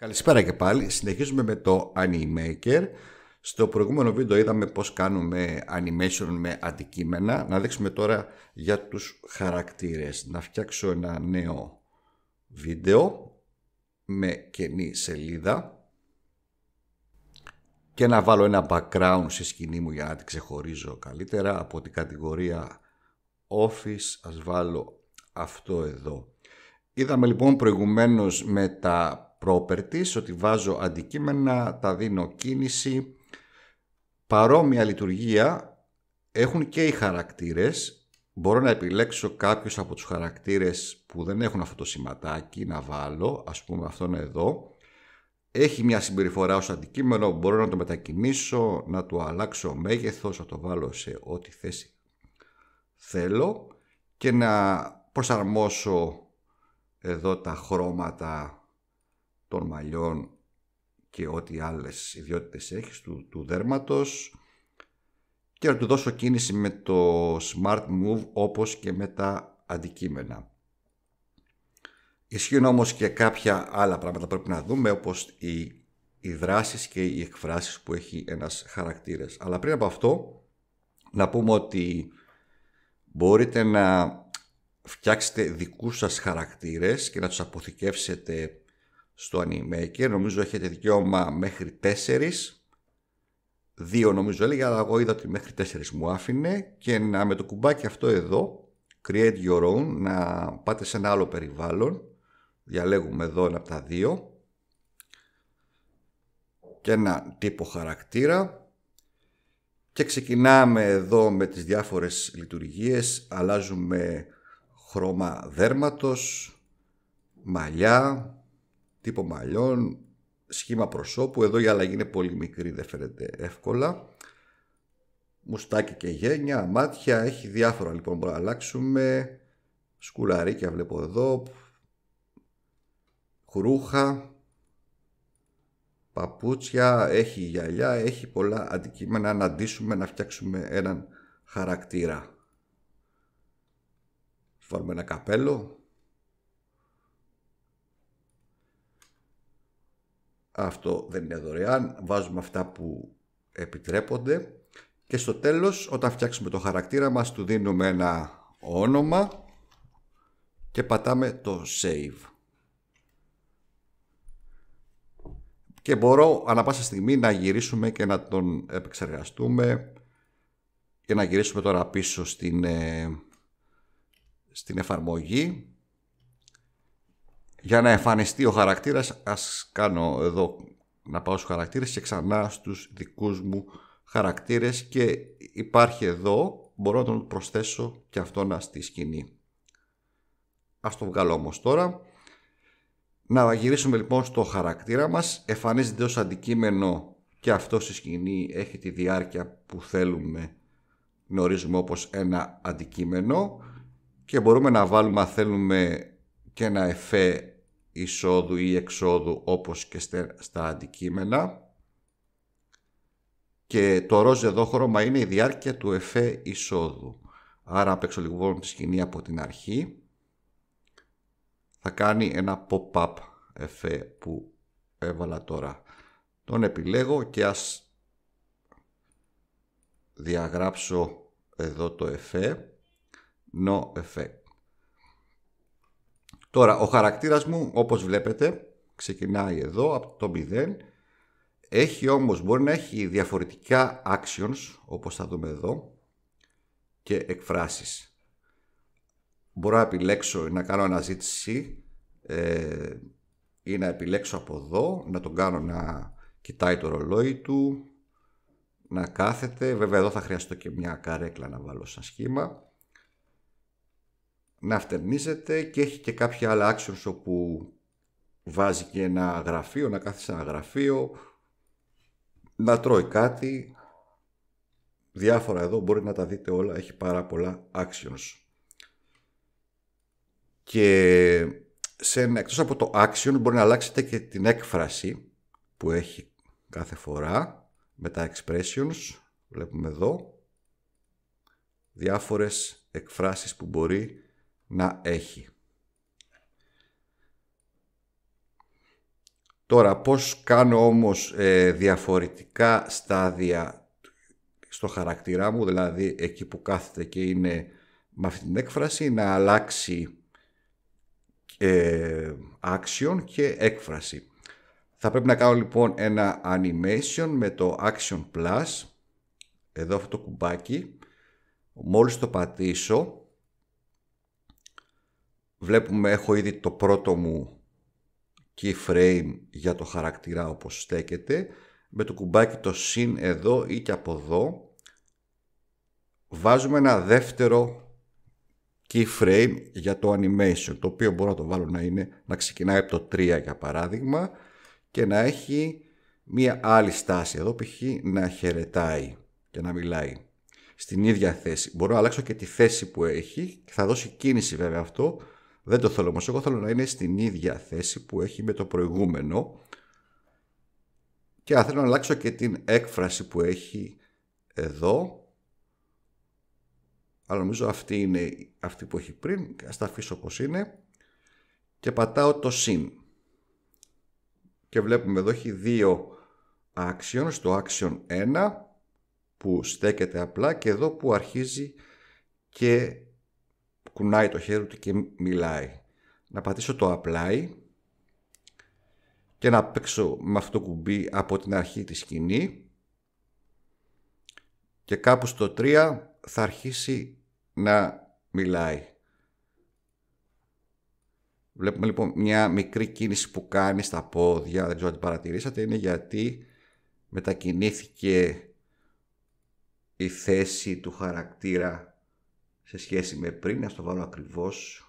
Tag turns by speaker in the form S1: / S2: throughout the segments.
S1: Καλησπέρα και πάλι. Συνεχίζουμε με το Animaker. Στο προηγούμενο βίντεο είδαμε πώς κάνουμε animation με αντικείμενα. Να δείξουμε τώρα για τους χαρακτήρες. Να φτιάξω ένα νέο βίντεο με κενή σελίδα και να βάλω ένα background στη σκηνή μου για να τη ξεχωρίζω καλύτερα από την κατηγορία Office. Ας βάλω αυτό εδώ. Είδαμε λοιπόν προηγουμένως με τα properties, ότι βάζω αντικείμενα, τα δίνω κίνηση. Παρόμοια λειτουργία έχουν και οι χαρακτήρες. Μπορώ να επιλέξω κάποιους από τους χαρακτήρες που δεν έχουν αυτό το σηματάκι, να βάλω, ας πούμε αυτόν εδώ. Έχει μια συμπεριφορά ως αντικείμενο, μπορώ να το μετακινήσω, να το αλλάξω μέγεθος, να το βάλω σε ό,τι θέση θέλω και να προσαρμόσω εδώ τα χρώματα των μαλλιών και ό,τι άλλες ιδιότητες έχεις του, του δέρματος και να του δώσω κίνηση με το Smart Move όπως και με τα αντικείμενα. Ισχύουν όμως και κάποια άλλα πράγματα που πρέπει να δούμε όπως οι, οι δράσεις και οι εκφράσεις που έχει ένας χαρακτήρας. Αλλά πριν από αυτό να πούμε ότι μπορείτε να φτιάξετε δικούς σας χαρακτήρες και να τους αποθηκεύσετε στο Animaker. νομίζω έχετε δικαίωμα μέχρι 4 Δύο νομίζω έλεγε, αλλά εγώ είδα ότι μέχρι 4 μου άφηνε και να με το κουμπάκι αυτό εδώ, create your own, να πάτε σε ένα άλλο περιβάλλον. Διαλέγουμε εδώ ένα από τα δύο και ένα τύπο χαρακτήρα και ξεκινάμε εδώ με τις διάφορες λειτουργίες, αλλάζουμε χρώμα δέρματος, μαλλιά, τύπο μαλλιών, σχήμα προσώπου. Εδώ η αλλαγή είναι πολύ μικρή, δεν φαίνεται εύκολα. Μουστάκι και γένια, μάτια, έχει διάφορα λοιπόν μπορούμε να αλλάξουμε. Σκουλαρίκια βλέπω εδώ, χρούχα, παπούτσια, έχει γυαλιά, έχει πολλά αντικείμενα να αντίσουμε, να φτιάξουμε έναν χαρακτήρα. Βάλουμε ένα καπέλο, Αυτό δεν είναι δωρεάν. Βάζουμε αυτά που επιτρέπονται. Και στο τέλος, όταν φτιάξουμε το χαρακτήρα μας, του δίνουμε ένα όνομα και πατάμε το Save. Και μπορώ ανα πάσα στιγμή να γυρίσουμε και να τον επεξεργαστούμε και να γυρίσουμε τώρα πίσω στην, ε, στην εφαρμογή για να εμφανιστεί ο χαρακτήρας ας κάνω εδώ να πάω στους χαρακτήρες και ξανά στους δικούς μου χαρακτήρες και υπάρχει εδώ μπορώ να τον προσθέσω και αυτόν στη σκηνή ας το βγάλω όμως τώρα να γυρίσουμε λοιπόν στο χαρακτήρα μας εμφανίζεται ως αντικείμενο και αυτό στη σκηνή έχει τη διάρκεια που θέλουμε να ορίζουμε όπως ένα αντικείμενο και μπορούμε να βάλουμε αν θέλουμε και ένα εφέ εισόδου ή εξόδου όπως και στα αντικείμενα. Και το ροζ εδώ χρώμα είναι η διάρκεια του εφέ εισόδου. Άρα λιγό τη σκηνή από την αρχή. Θα κάνει ένα pop-up εφέ που έβαλα τώρα. Τον επιλέγω και ας διαγράψω εδώ το εφέ. No effect. Τώρα, ο χαρακτήρας μου, όπως βλέπετε, ξεκινάει εδώ από το 0. Έχει όμως, μπορεί να έχει διαφορετικά actions, όπως θα δούμε εδώ, και εκφράσεις. Μπορώ να επιλέξω να κάνω αναζήτηση ε, ή να επιλέξω από εδώ, να τον κάνω να κοιτάει το ρολόι του, να κάθεται. Βέβαια εδώ θα χρειαστώ και μια καρέκλα να βάλω σαν σχήμα να φτερνίζεται και έχει και κάποια άλλα actions όπου βάζει και ένα γραφείο, να κάθεσαι ένα γραφείο, να τρώει κάτι. Διάφορα εδώ μπορεί να τα δείτε όλα, έχει πάρα πολλά actions. Και σε, εκτός από το action μπορεί να αλλάξετε και την έκφραση που έχει κάθε φορά με τα expressions, βλέπουμε εδώ, διάφορες εκφράσεις που μπορεί να έχει. Τώρα, πώς κάνω όμως ε, διαφορετικά στάδια στο χαρακτηρά μου, δηλαδή εκεί που κάθεται και είναι με αυτή την έκφραση, να αλλάξει ε, action και έκφραση. Θα πρέπει να κάνω λοιπόν ένα animation με το action plus, εδώ αυτό το κουμπάκι, μόλις το πατήσω Βλέπουμε, έχω ήδη το πρώτο μου keyframe για το χαρακτήρα όπως στέκεται. Με το κουμπάκι το συν εδώ ή και από εδώ βάζουμε ένα δεύτερο keyframe για το animation το οποίο μπορώ να το βάλω να, είναι, να ξεκινάει από το 3 για παράδειγμα και να έχει μία άλλη στάση εδώ π.χ. να χαιρετάει και να μιλάει στην ίδια θέση. Μπορώ να αλλάξω και τη θέση που έχει και θα δώσει κίνηση βέβαια αυτό δεν το θέλω όμως, εγώ θέλω να είναι στην ίδια θέση που έχει με το προηγούμενο και θέλω να αλλάξω και την έκφραση που έχει εδώ αλλά νομίζω αυτή είναι αυτή που έχει πριν, ας τα αφήσω όπως είναι και πατάω το συν και βλέπουμε εδώ έχει δύο άξιον. στο αξιόν 1 που στέκεται απλά και εδώ που αρχίζει και κουνάει το χέρι του και μιλάει. Να πατήσω το apply και να παίξω με αυτό το κουμπί από την αρχή τη σκηνή και κάπου στο 3 θα αρχίσει να μιλάει. Βλέπουμε λοιπόν μια μικρή κίνηση που κάνει στα πόδια, δεν ξέρω αν την παρατηρήσατε, είναι γιατί μετακινήθηκε η θέση του χαρακτήρα σε σχέση με πριν, να το βάλω ακριβώς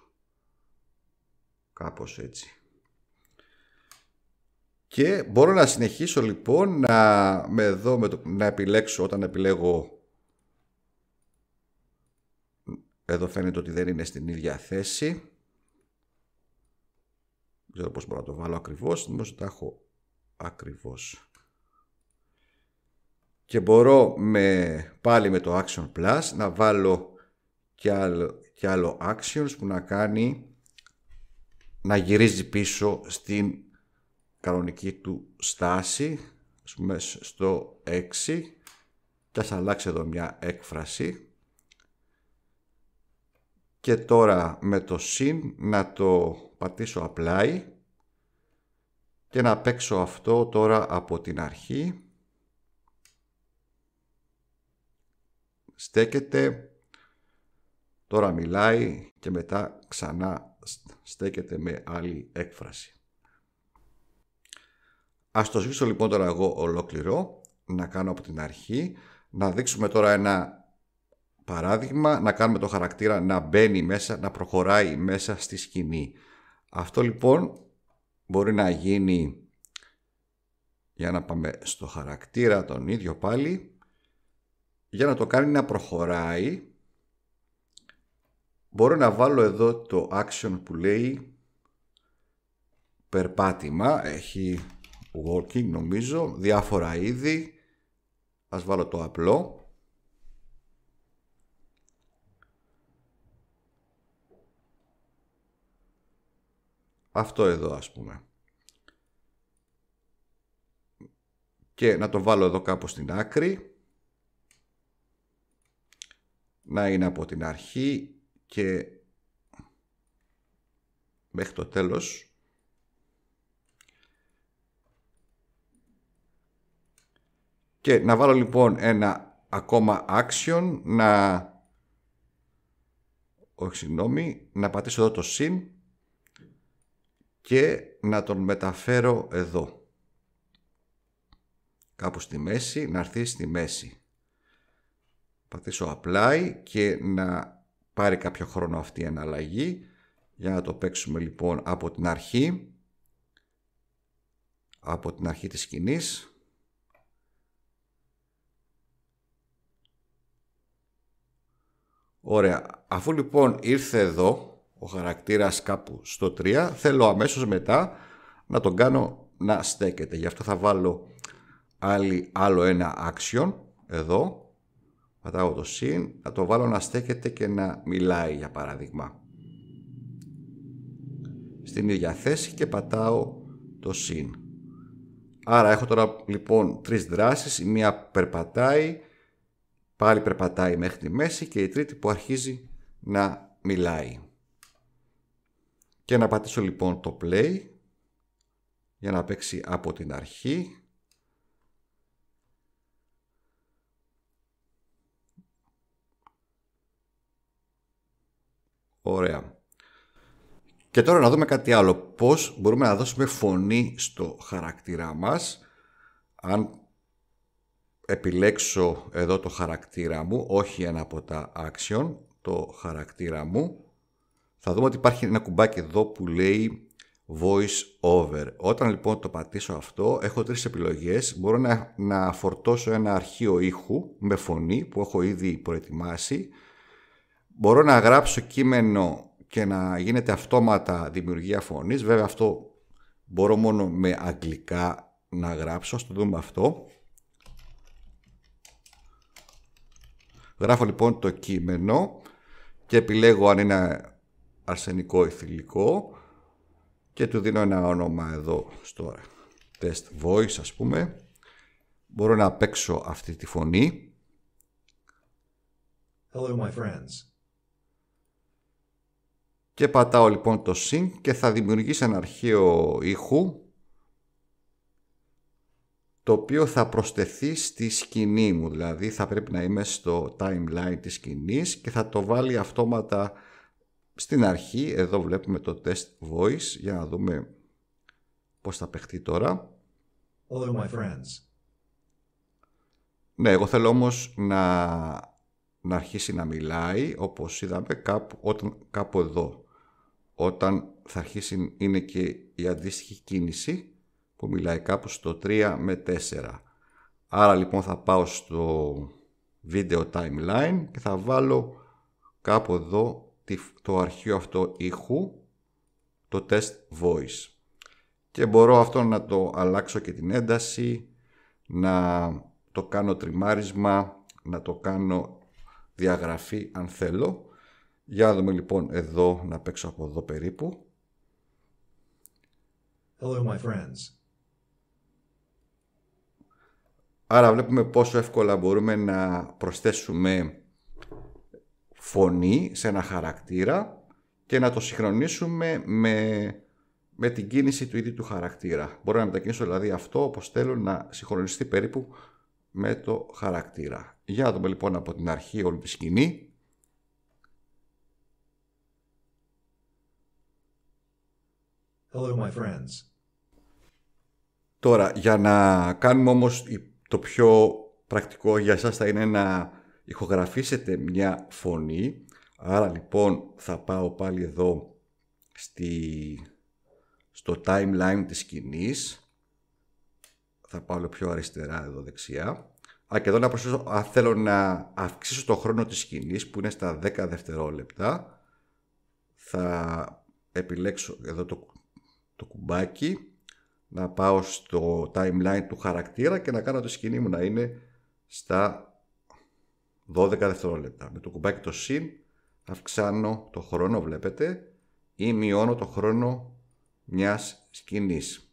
S1: κάπως έτσι. Και μπορώ να συνεχίσω λοιπόν να, με εδώ, με το, να επιλέξω όταν επιλέγω εδώ φαίνεται ότι δεν είναι στην ίδια θέση. Δεν ξέρω πώς μπορώ να το βάλω ακριβώς. Νομίζω τα έχω ακριβώς. Και μπορώ με, πάλι με το Action Plus να βάλω και άλλο, και άλλο actions που να κάνει να γυρίζει πίσω στην κανονική του στάση στο 6 και θα αλλάξει εδώ μια έκφραση και τώρα με το συν να το πατήσω apply και να παίξω αυτό τώρα από την αρχή στέκεται Τώρα μιλάει και μετά ξανά στέκεται με άλλη έκφραση. Ας το σβήσω λοιπόν τώρα εγώ ολόκληρο, να κάνω από την αρχή, να δείξουμε τώρα ένα παράδειγμα, να κάνουμε το χαρακτήρα να μπαίνει μέσα, να προχωράει μέσα στη σκηνή. Αυτό λοιπόν μπορεί να γίνει, για να πάμε στο χαρακτήρα τον ίδιο πάλι, για να το κάνει να προχωράει Μπορώ να βάλω εδώ το action που λέει περπάτημα, έχει walking νομίζω, διάφορα είδη. Ας βάλω το απλό. Αυτό εδώ ας πούμε. Και να το βάλω εδώ κάπου στην άκρη. Να είναι από την αρχή και μέχρι το τέλος και να βάλω λοιπόν ένα ακόμα action να όχι συγγνώμη να πατήσω εδώ το συν και να τον μεταφέρω εδώ κάπου στη μέση να έρθει στη μέση πατήσω apply και να πάρει κάποιο χρόνο αυτή η εναλλαγή. Για να το παίξουμε λοιπόν από την αρχή. Από την αρχή της σκηνής. Ωραία. Αφού λοιπόν ήρθε εδώ ο χαρακτήρας κάπου στο 3, θέλω αμέσως μετά να τον κάνω να στέκεται. Γι' αυτό θα βάλω άλλο ένα action εδώ Πατάω το συν, Να το βάλω να στέκεται και να μιλάει για παράδειγμα. Στην ίδια θέση και πατάω το συν. Άρα έχω τώρα λοιπόν τρεις δράσεις, η μία περπατάει, πάλι περπατάει μέχρι τη μέση και η τρίτη που αρχίζει να μιλάει. Και να πατήσω λοιπόν το play για να παίξει από την αρχή Ωραία. Και τώρα να δούμε κάτι άλλο. Πώς μπορούμε να δώσουμε φωνή στο χαρακτήρα μας. Αν επιλέξω εδώ το χαρακτήρα μου, όχι ένα από τα action, το χαρακτήρα μου, θα δούμε ότι υπάρχει ένα κουμπάκι εδώ που λέει voice over. Όταν λοιπόν το πατήσω αυτό, έχω τρεις επιλογές. Μπορώ να, να φορτώσω ένα αρχείο ήχου με φωνή που έχω ήδη προετοιμάσει μπορώ να γράψω κείμενο και να γίνεται αυτόματα δημιουργία φωνής. Βέβαια αυτό μπορώ μόνο με αγγλικά να γράψω. Ας το δούμε αυτό. Γράφω λοιπόν το κείμενο και επιλέγω αν είναι αρσενικό ή θηλυκό και του δίνω ένα όνομα εδώ στο test voice ας πούμε. Μπορώ να παίξω αυτή τη φωνή. Hello my friends. Και πατάω λοιπόν το sync και θα δημιουργήσει ένα αρχείο ήχου το οποίο θα προσθεθεί στη σκηνή μου, δηλαδή θα πρέπει να είμαι στο timeline της σκηνής και θα το βάλει αυτόματα στην αρχή, εδώ βλέπουμε το test voice για να δούμε πώς θα παιχτεί τώρα. Hello my friends. Ναι, εγώ θέλω όμως να, να αρχίσει να μιλάει, όπως είδαμε κάπου, όταν, κάπου εδώ όταν θα αρχίσει είναι και η αντίστοιχη κίνηση που μιλάει κάπου στο 3 με 4. Άρα λοιπόν θα πάω στο βίντεο timeline και θα βάλω κάπου εδώ το αρχείο αυτό ήχου, το test voice. Και μπορώ αυτό να το αλλάξω και την ένταση, να το κάνω τριμάρισμα, να το κάνω διαγραφή αν θέλω για να δούμε λοιπόν εδώ να παίξω από εδώ περίπου. Hello my friends. Άρα βλέπουμε πόσο εύκολα μπορούμε να προσθέσουμε φωνή σε ένα χαρακτήρα και να το συγχρονίσουμε με, με την κίνηση του ίδιου του χαρακτήρα. Μπορώ να μετακινήσω δηλαδή αυτό όπως θέλω να συγχρονιστεί περίπου με το χαρακτήρα. Για να δούμε λοιπόν από την αρχή όλη τη σκηνή. Hello, my friends. Τώρα, για να κάνουμε όμως το πιο πρακτικό για εσάς θα είναι να ηχογραφήσετε μια φωνή. Άρα λοιπόν θα πάω πάλι εδώ στη, στο timeline της σκηνής. Θα πάω πιο αριστερά εδώ δεξιά. Α, και εδώ να προσθέσω, αν θέλω να αυξήσω το χρόνο της σκηνής που είναι στα 10 δευτερόλεπτα, θα επιλέξω εδώ το το κουμπάκι, να πάω στο timeline του χαρακτήρα και να κάνω το σκηνή μου να είναι στα 12 δευτερόλεπτα. Με το κουμπάκι το συν αυξάνω το χρόνο, βλέπετε, ή μειώνω το χρόνο μιας σκηνής.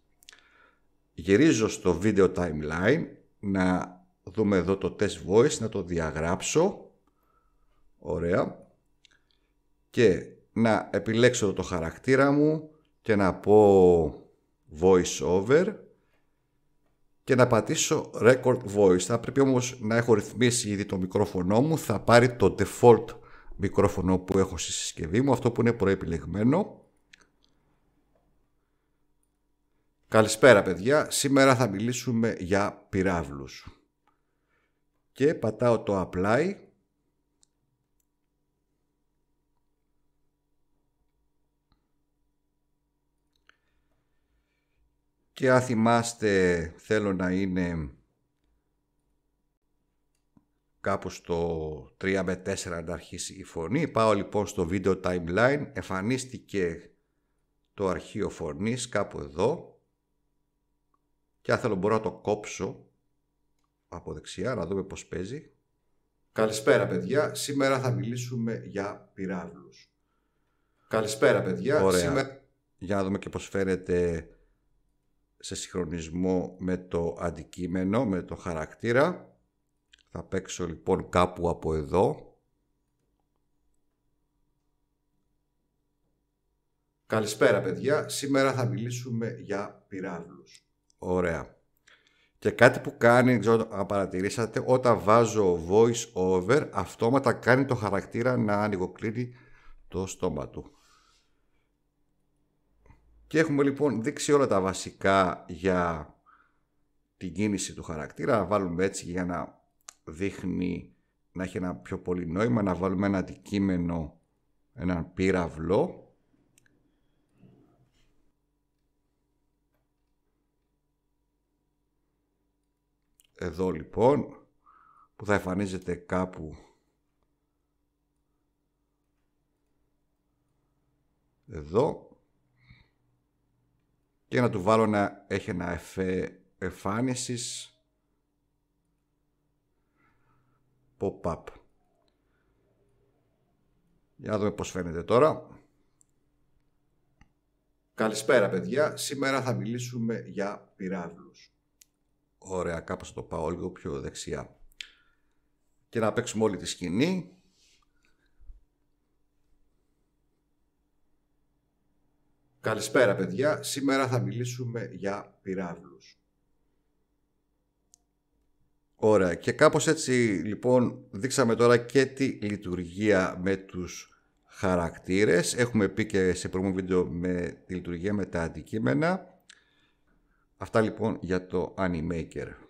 S1: Γυρίζω στο video timeline, να δούμε εδώ το test voice, να το διαγράψω. Ωραία. Και να επιλέξω το χαρακτήρα μου, και να πω voice over και να πατήσω record voice. Θα πρέπει όμως να έχω ρυθμίσει ήδη το μικρόφωνο μου. Θα πάρει το default μικρόφωνο που έχω στη συσκευή μου, αυτό που είναι προεπιλεγμένο. Καλησπέρα παιδιά, σήμερα θα μιλήσουμε για πυράβλους. Και πατάω το apply και αν θυμάστε θέλω να είναι κάπου στο 3 με 4 να αρχίσει η φωνή. Πάω λοιπόν στο βίντεο timeline, εμφανίστηκε το αρχείο φωνής κάπου εδώ και αν θέλω μπορώ να το κόψω από δεξιά να δούμε πώς παίζει. Καλησπέρα παιδιά, σήμερα θα μιλήσουμε για πυράβλους. Καλησπέρα παιδιά, Ωραία. σήμερα... Για να δούμε και πώς φαίνεται σε συγχρονισμό με το αντικείμενο, με το χαρακτήρα. Θα παίξω λοιπόν κάπου από εδώ. Καλησπέρα παιδιά, σήμερα θα μιλήσουμε για πυράβλους. Ωραία. Και κάτι που κάνει, ξέρω αν παρατηρήσατε, όταν βάζω voice over, αυτόματα κάνει το χαρακτήρα να ανοιγοκλίνει το στόμα του. Και έχουμε λοιπόν δείξει όλα τα βασικά για την κίνηση του χαρακτήρα. Να βάλουμε έτσι για να δείχνει να έχει ένα πιο πολύ νόημα. Να βάλουμε ένα αντικείμενο, έναν πύραυλο. Εδώ λοιπόν που θα εμφανίζεται κάπου εδώ και να του βάλω να έχει ένα εμφάνισης pop-up. Για να δούμε πώς φαίνεται τώρα. Καλησπέρα παιδιά, σήμερα θα μιλήσουμε για πυράβλους. Ωραία, κάπως το πάω πιο δεξιά. Και να παίξουμε όλη τη σκηνή Καλησπέρα παιδιά. Σήμερα θα μιλήσουμε για πυράβλους. Ωραία. Και κάπως έτσι λοιπόν δείξαμε τώρα και τη λειτουργία με τους χαρακτήρες. Έχουμε πει και σε προηγούμενο βίντεο με τη λειτουργία με τα αντικείμενα. Αυτά λοιπόν για το Animaker.